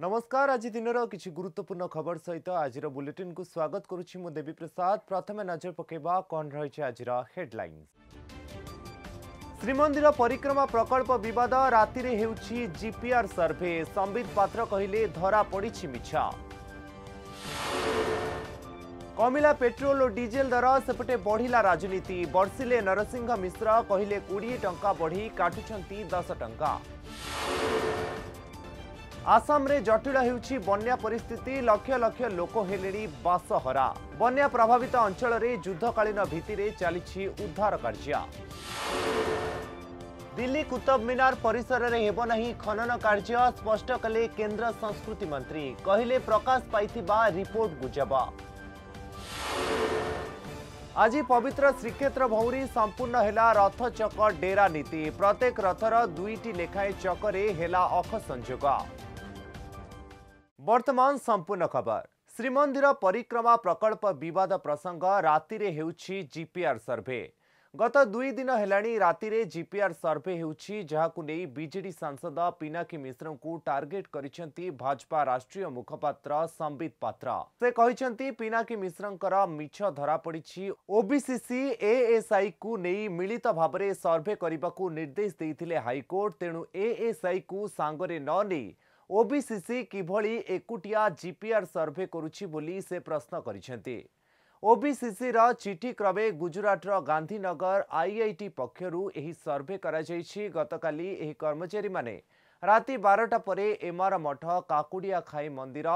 नमस्कार आज दिन र गुरुत्वपूर्ण खबर सहित आज बुलेटिन को स्वागत गरुँछ मेवी प्रसाद प्रथम नजर पकेछलैन्स श्रीमन्दिर परिक्रमा प्रकल्प बिवाद रातिर जिपिआर सर्भे संबित पात्र कहिले धरा पड़ी मिछा कमला पेट्रोल डीजेल दर डिजेल्र सपटे राजनीति बर्षिले नरसिंह मिश्र कि कि टा बढी काटु दस टा आसाम रे जटिल हुन्छ बन्या परिस्थिति लक्ष लक्ष लोक बासहरा बन्या प्रभावित रे युद्धकालीन जुद्धकालीन रे चाहिँ उद्धार दिल्ली कुतुब कार्ी कुतबमिनार परिसरले हे नै खनन स्पष्ट कले केन्द्र संस्कृति मन्त्री कहिले प्रकाश रिपोर्ट गुजब आज पवित्र श्रीक्षेत्र भौरी सम्पूर्ण रथ रथचक डेरा नीति प्रत्येक रथर दुईटी लेखाए चकले होला अख संजोग ବର୍ତ୍ତମାନ ସମ୍ପୂର୍ଣ୍ଣ ଖବର ଶ୍ରୀମନ୍ଦିର ପରିକ୍ରମା ପ୍ରକଳ୍ପ ବିବାଦ ପ୍ରସଙ୍ଗ ରାତିରେ ହେଉଛି ଜିପିଆର୍ ସର୍ଭେ ଗତ ଦୁଇ ଦିନ ହେଲାଣି ରାତିରେ ଜିପିଆର୍ ସର୍ଭେ ହେଉଛି ଯାହାକୁ ନେଇ ବିଜେଡି ସାଂସଦ ପିନାକୀ ମିଶ୍ରଙ୍କୁ ଟାର୍ଗେଟ୍ କରିଛନ୍ତି ଭାଜପା ରାଷ୍ଟ୍ରୀୟ ମୁଖପାତ୍ର ସମ୍ବିତ ପାତ୍ର ସେ କହିଛନ୍ତି ପିନାକୀ ମିଶ୍ରଙ୍କର ମିଛ ଧରାପଡ଼ିଛି ଓବିସିସି ଏଏସ୍ଆଇକୁ ନେଇ ମିଳିତ ଭାବରେ ସର୍ଭେ କରିବାକୁ ନିର୍ଦ୍ଦେଶ ଦେଇଥିଲେ ହାଇକୋର୍ଟ ତେଣୁ ଏଏସ୍ଆଇକୁ ସାଙ୍ଗରେ ନ ନେଇ ओबीसीसी किभली एकुटिया जीपीआर सर्वे करूची बोली से प्रश्न करिसेंते ओबीसीसी रा चिट्ठी क्रमे गुजरात रा गांधीनगर आईआईटी पक्षरु एही सर्वे करा जायछि गतकाली एही कर्मचारी माने राती 12 परे एमआर मठ काकुडिया खाई मंदिर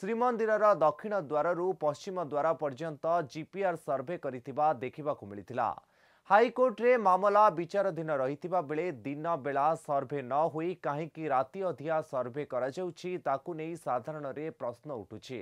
श्री मंदिर रा दक्षिण द्वार रु पश्चिम द्वार पर्यंत जीपीआर सर्वे करितिबा देखिबा को मिलितिला ହାଇକୋର୍ଟରେ ମାମଲା ବିଚାରାଧୀନ ରହିଥିବା ବେଳେ ଦିନ ବେଳା ସର୍ଭେ ନ ହୋଇ କାହିଁକି ରାତି ଅଧିଆ ସର୍ଭେ କରାଯାଉଛି ତାକୁ ନେଇ ସାଧାରଣରେ ପ୍ରଶ୍ନ ଉଠୁଛି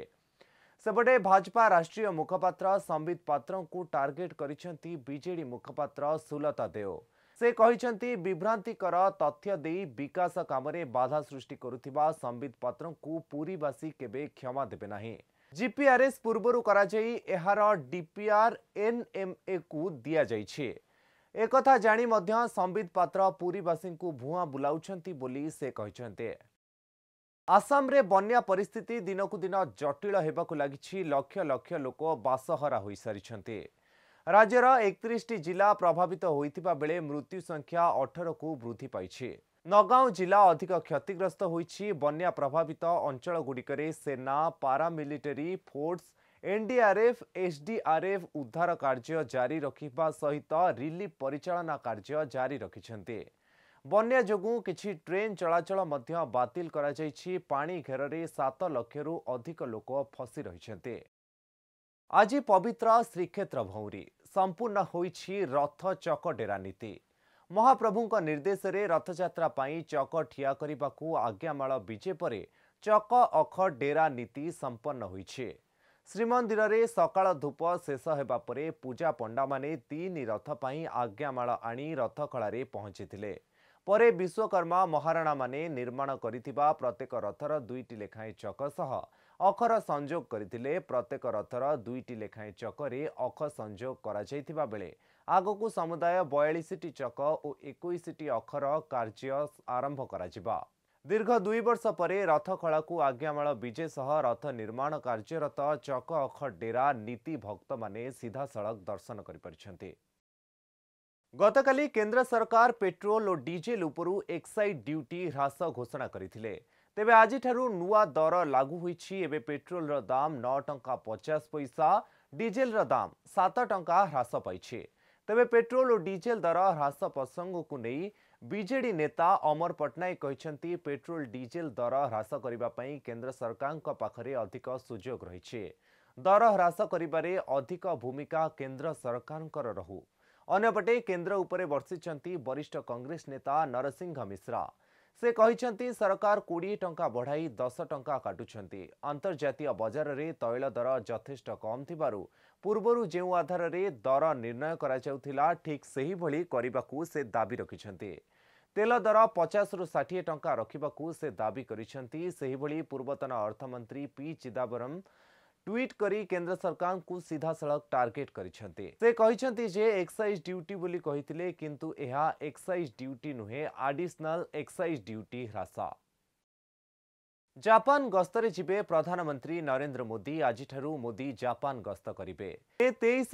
ସେପଟେ ଭାଜପା ରାଷ୍ଟ୍ରୀୟ ମୁଖପାତ୍ର ସମ୍ବିତ ପାତ୍ରଙ୍କୁ ଟାର୍ଗେଟ୍ କରିଛନ୍ତି ବିଜେଡି ମୁଖପାତ୍ର ସୁଲତା ଦେଓ ସେ କହିଛନ୍ତି ବିଭ୍ରାନ୍ତିକର ତଥ୍ୟ ଦେଇ ବିକାଶ କାମରେ ବାଧା ସୃଷ୍ଟି କରୁଥିବା ସମ୍ବିତ ପାତ୍ରଙ୍କୁ ପୁରୀବାସୀ କେବେ କ୍ଷମା ଦେବେ ନାହିଁ ଜିପିଆର୍ଏସ୍ ପୂର୍ବରୁ କରାଯାଇ ଏହାର ଡିପିଆର୍ ଏନ୍ଏମ୍ଏକୁ ଦିଆଯାଇଛି ଏକଥା ଜାଣି ମଧ୍ୟ ସମ୍ବିତ ପାତ୍ର ପୁରୀବାସୀଙ୍କୁ ଭୂଆଁ ବୁଲାଉଛନ୍ତି ବୋଲି ସେ କହିଛନ୍ତି ଆସାମରେ ବନ୍ୟା ପରିସ୍ଥିତି ଦିନକୁ ଦିନ ଜଟିଳ ହେବାକୁ ଲାଗିଛି ଲକ୍ଷ ଲକ୍ଷ ଲୋକ ବାସହରା ହୋଇସାରିଛନ୍ତି ରାଜ୍ୟର ଏକତିରିଶଟି ଜିଲ୍ଲା ପ୍ରଭାବିତ ହୋଇଥିବା ବେଳେ ମୃତ୍ୟୁ ସଂଖ୍ୟା ଅଠରକୁ ବୃଦ୍ଧି ପାଇଛି ନଗାଓଁ ଜିଲ୍ଲା ଅଧିକ କ୍ଷତିଗ୍ରସ୍ତ ହୋଇଛି ବନ୍ୟା ପ୍ରଭାବିତ ଅଞ୍ଚଳଗୁଡ଼ିକରେ ସେନା ପାରାମିଲିଟାରୀ ଫୋର୍ସ ଏନ୍ଡିଆର୍ଏଫ୍ ଏସ୍ଡିଆର୍ଏଫ୍ ଉଦ୍ଧାର କାର୍ଯ୍ୟ ଜାରି ରଖିବା ସହିତ ରିଲିଫ୍ ପରିଚାଳନା କାର୍ଯ୍ୟ ଜାରି ରଖିଛନ୍ତି ବନ୍ୟା ଯୋଗୁଁ କିଛି ଟ୍ରେନ୍ ଚଳାଚଳ ମଧ୍ୟ ବାତିଲ କରାଯାଇଛି ପାଣି ଘେରରେ ସାତ ଲକ୍ଷରୁ ଅଧିକ ଲୋକ ଫସି ରହିଛନ୍ତି ଆଜି ପବିତ୍ର ଶ୍ରୀକ୍ଷେତ୍ର ଭଉଁରୀ ସମ୍ପୂର୍ଣ୍ଣ ହୋଇଛି ରଥ ଚକ ଡେରା ନୀତି ମହାପ୍ରଭୁଙ୍କ ନିର୍ଦ୍ଦେଶରେ ରଥଯାତ୍ରା ପାଇଁ ଚକ ଠିଆ କରିବାକୁ ଆଜ୍ଞାମାଳ ବିଜେ ପରେ ଚକ ଅଖ ଡେରା ନୀତି ସମ୍ପନ୍ନ ହୋଇଛି ଶ୍ରୀମନ୍ଦିରରେ ସକାଳ ଧୂପ ଶେଷ ହେବା ପରେ ପୂଜା ପଣ୍ଡାମାନେ ତିନି ରଥ ପାଇଁ ଆଜ୍ଞାମାଳ ଆଣି ରଥଖଳାରେ ପହଞ୍ଚିଥିଲେ ପରେ ବିଶ୍ୱକର୍ମା ମହାରଣାମାନେ ନିର୍ମାଣ କରିଥିବା ପ୍ରତ୍ୟେକ ରଥର ଦୁଇଟି ଲେଖାଏଁ ଚକ ସହ ଅଖର ସଂଯୋଗ କରିଥିଲେ ପ୍ରତ୍ୟେକ ରଥର ଦୁଇଟି ଲେଖାଏଁ ଚକରେ ଅଖ ସଂଯୋଗ କରାଯାଇଥିବା ବେଳେ ଆଗକୁ ସମୁଦାୟ ବୟାଳିଶଟି ଚକ ଓ ଏକୋଇଶଟି ଅଖର କାର୍ଯ୍ୟ ଆରମ୍ଭ କରାଯିବ दीर्घ दुई वर्ष पर रथकला आज्ञामा विजेसह रथ निर्माण कार्यरत चकअख डेरा नीतिभक्त म सिधास दर्शन गरिपिन्छ गतकाली केन्द्र सरकार पेट्रोल डिजेल्क्सैज ड्युटी ह्रास घोषणा गरिब आज नर लागुहुरी ए पेट्रोल र दाम ना पचास पैसा डिजे दाम सत टा हास पाँच तपाईँ पेट्रोल डिजेल्र हास प्रसङ्गको नै ବିଜେଡି ନେତା ଅମର ପଟ୍ଟନାୟକ କହିଛନ୍ତି ପେଟ୍ରୋଲ ଡିଜେଲ ଦର ହ୍ରାସ କରିବା ପାଇଁ କେନ୍ଦ୍ର ସରକାରଙ୍କ ପାଖରେ ଅଧିକ ସୁଯୋଗ ରହିଛି ଦର ହ୍ରାସ କରିବାରେ ଅଧିକ ଭୂମିକା କେନ୍ଦ୍ର ସରକାରଙ୍କର ରହୁ ଅନ୍ୟପଟେ କେନ୍ଦ୍ର ଉପରେ ବର୍ଷିଛନ୍ତି ବରିଷ୍ଠ କଂଗ୍ରେସ ନେତା ନରସିଂହ ମିଶ୍ରା ସେ କହିଛନ୍ତି ସରକାର କୋଡ଼ିଏ ଟଙ୍କା ବଢ଼ାଇ ଦଶ ଟଙ୍କା କାଟୁଛନ୍ତି ଆନ୍ତର୍ଜାତୀୟ ବଜାରରେ ତୈଳ ଦର ଯଥେଷ୍ଟ କମ୍ ଥିବାରୁ ପୂର୍ବରୁ ଯେଉଁ ଆଧାରରେ ଦର ନିର୍ଣ୍ଣୟ କରାଯାଉଥିଲା ଠିକ୍ ସେହିଭଳି କରିବାକୁ ସେ ଦାବି ରଖିଛନ୍ତି ତେଲ ଦର ପଚାଶରୁ ଷାଠିଏ ଟଙ୍କା ରଖିବାକୁ ସେ ଦାବି କରିଛନ୍ତି ସେହିଭଳି ପୂର୍ବତନ ଅର୍ଥମନ୍ତ୍ରୀ ପି ଚିଦାମ୍ବରମ୍ ଟ୍ୱିଟ୍ କରି କେନ୍ଦ୍ର ସରକାରଙ୍କୁ ସିଧାସଳଖ ଟାର୍ଗେଟ୍ କରିଛନ୍ତି ସେ କହିଛନ୍ତି ଯେ ଏକ୍ସାଇଜ୍ ଡ୍ୟୁଟି ବୋଲି କହିଥିଲେ କିନ୍ତୁ ଏହା ଏକ୍ସାଇଜ୍ ଡ୍ୟୁଟି ନୁହେଁ ଆଡିସନାଲ ଏକ୍ସାଇଜ୍ ଡ୍ୟୁଟି ହ୍ରାସ जापान गतले जिबे प्रधानमन्त्री नरेन्द्र मोदी आज मोदी जापान गस्त गरे तेइस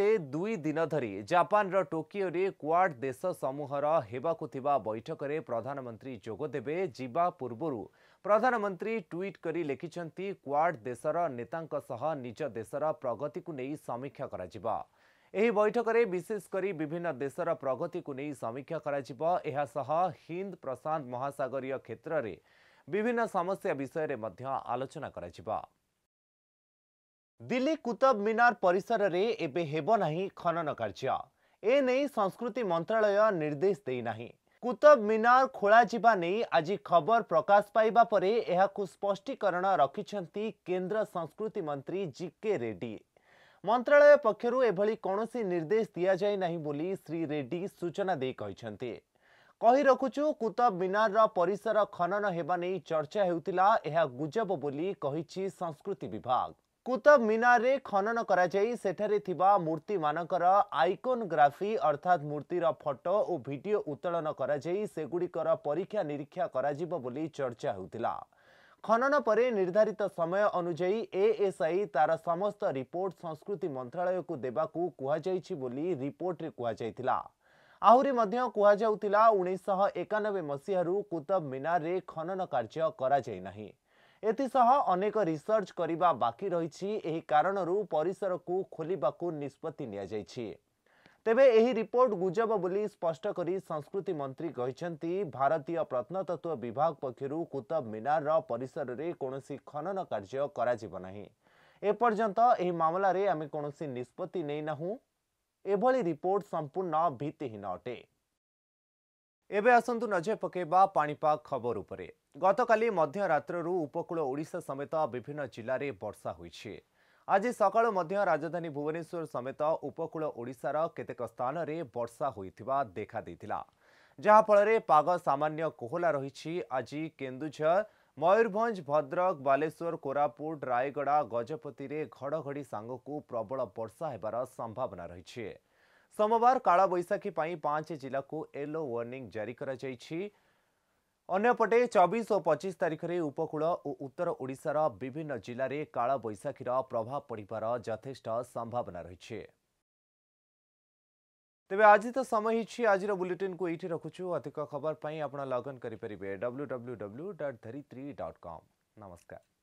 रे दुई दिन धरि जापान रो टोकियो रे क्वाड देश समूह बैठक बैठकले प्रधानमन्त्री जोदेवे जव प्रधानमन्त्री ट्विट गरिड देश र प्रगति प्रगतिको नै समीक्षा बैठक बैठकले विशेषकरी विभिन्न देश प्रगति प्रगतिको नै समीक्षा यसह हिन्द प्रशान्त क्षेत्र क्षेत्रले ବିଭିନ୍ନ ସମସ୍ୟା ବିଷୟରେ ମଧ୍ୟ ଆଲୋଚନା କରାଯିବ ଦିଲ୍ଲୀ କୁତବ ମିନାର ପରିସରରେ ଏବେ ହେବ ନାହିଁ ଖନନ କାର୍ଯ୍ୟ ଏ ନେଇ ସଂସ୍କୃତି ମନ୍ତ୍ରଣାଳୟ ନିର୍ଦ୍ଦେଶ ଦେଇନାହିଁ କୁତବ ମିନାର ଖୋଳାଯିବା ନେଇ ଆଜି ଖବର ପ୍ରକାଶ ପାଇବା ପରେ ଏହାକୁ ସ୍ପଷ୍ଟୀକରଣ ରଖିଛନ୍ତି କେନ୍ଦ୍ର ସଂସ୍କୃତି ମନ୍ତ୍ରୀ ଜିକେ ରେଡ୍ଡି ମନ୍ତ୍ରଣାଳୟ ପକ୍ଷରୁ ଏଭଳି କୌଣସି ନିର୍ଦ୍ଦେଶ ଦିଆଯାଇ ନାହିଁ ବୋଲି ଶ୍ରୀ ରେଡ୍ଡି ସୂଚନା ଦେଇ କହିଛନ୍ତି କହି ରଖୁଛୁ କୁତବ ମିନାରର ପରିସର ଖନନ ହେବା ନେଇ ଚର୍ଚ୍ଚା ହେଉଥିଲା ଏହା ଗୁଜବ ବୋଲି କହିଛି ସଂସ୍କୃତି ବିଭାଗ କୁତବ ମିନାରରେ ଖନନ କରାଯାଇ ସେଠାରେ ଥିବା ମୂର୍ତ୍ତିମାନଙ୍କର ଆଇକୋନଗ୍ରାଫି ଅର୍ଥାତ୍ ମୂର୍ତ୍ତିର ଫଟୋ ଓ ଭିଡ଼ିଓ ଉତ୍ତୋଳନ କରାଯାଇ ସେଗୁଡ଼ିକର ପରୀକ୍ଷା ନିରୀକ୍ଷା କରାଯିବ ବୋଲି ଚର୍ଚ୍ଚା ହେଉଥିଲା ଖନନ ପରେ ନିର୍ଦ୍ଧାରିତ ସମୟ ଅନୁଯାୟୀ ଏଏସ୍ଆଇ ତାର ସମସ୍ତ ରିପୋର୍ଟ ସଂସ୍କୃତି ମନ୍ତ୍ରଣାଳୟକୁ ଦେବାକୁ କୁହାଯାଇଛି ବୋଲି ରିପୋର୍ଟରେ କୁହାଯାଇଥିଲା आह्री कु उन्स एक मसतब मिनारे खन क्यो नै एसर्च गरेको बाकिरह परिसरको खोलि निष्पत्ति नि तिपोर्ट गुजबी स्पष्टक संस्कृति मन्त्री भारतीय प्रत्नतत्व विभाग पक्ष कुतब मिनार र परिसर कसै खन एपर्न्त ममल आमैँ ଏଭଳି ରିପୋର୍ଟ ସମ୍ପୂର୍ଣ୍ଣ ଭିତ୍ତିହୀନ ଅଟେ ଏବେ ଆସନ୍ତୁ ନଜର ପକାଇବା ପାଣିପାଗ ଖବର ଉପରେ ଗତକାଲି ମଧ୍ୟରାତ୍ରରୁ ଉପକୂଳ ଓଡ଼ିଶା ସମେତ ବିଭିନ୍ନ ଜିଲ୍ଲାରେ ବର୍ଷା ହୋଇଛି ଆଜି ସକାଳୁ ମଧ୍ୟ ରାଜଧାନୀ ଭୁବନେଶ୍ୱର ସମେତ ଉପକୂଳ ଓଡ଼ିଶାର କେତେକ ସ୍ଥାନରେ ବର୍ଷା ହୋଇଥିବା ଦେଖାଦେଇଥିଲା ଯାହାଫଳରେ ପାଗ ସାମାନ୍ୟ କୋହଲା ରହିଛି ଆଜି କେନ୍ଦୁଝର ମୟୂରଭଞ୍ଜ ଭଦ୍ରକ ବାଲେଶ୍ୱର କୋରାପୁଟ ରାୟଗଡ଼ା ଗଜପତିରେ ଘଡ଼ଘଡ଼ି ସାଙ୍ଗକୁ ପ୍ରବଳ ବର୍ଷା ହେବାର ସମ୍ଭାବନା ରହିଛି ସୋମବାର କାଳବୈଶାଖୀ ପାଇଁ ପାଞ୍ଚ ଜିଲ୍ଲାକୁ ୟେଲୋ ୱାର୍ଣ୍ଣିଂ ଜାରି କରାଯାଇଛି ଅନ୍ୟପଟେ ଚବିଶ ଓ ପଚିଶ ତାରିଖରେ ଉପକୂଳ ଓ ଉତ୍ତର ଓଡ଼ିଶାର ବିଭିନ୍ନ ଜିଲ୍ଲାରେ କାଳବୈଶାଖୀର ପ୍ରଭାବ ପଡ଼ିବାର ଯଥେଷ୍ଟ ସମ୍ଭାବନା ରହିଛି ତେବେ ଆଜି ତ ସମୟ ହେଇଛି ଆଜିର ବୁଲେଟିନ୍କୁ ଏଇଠି ରଖୁଛୁ ଅଧିକ ଖବର ପାଇଁ ଆପଣ ଲଗ୍ଅନ୍ କରିପାରିବେ W W W dot Dharitri dot com ନମସ୍କାର